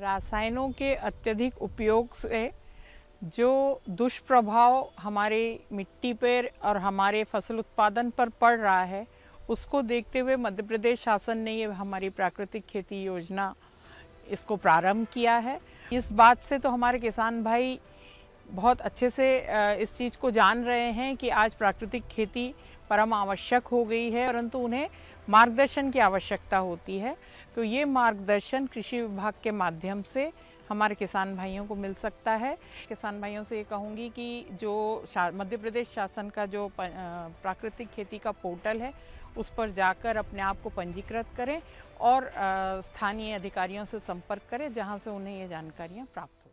रासायनों के अत्यधिक उपयोग से जो दुष्प्रभाव हमारे मिट्टी पर और हमारे फसल उत्पादन पर पड़ रहा है उसको देखते हुए मध्य प्रदेश शासन ने ये हमारी प्राकृतिक खेती योजना इसको प्रारंभ किया है इस बात से तो हमारे किसान भाई बहुत अच्छे से इस चीज़ को जान रहे हैं कि आज प्राकृतिक खेती परम आवश्यक हो गई है परंतु उन्हें मार्गदर्शन की आवश्यकता होती है तो ये मार्गदर्शन कृषि विभाग के माध्यम से हमारे किसान भाइयों को मिल सकता है किसान भाइयों से ये कहूँगी कि जो मध्य प्रदेश शासन का जो प्राकृतिक खेती का पोर्टल है उस पर जाकर अपने आप को पंजीकृत करें और स्थानीय अधिकारियों से संपर्क करें जहाँ से उन्हें ये जानकारियाँ प्राप्त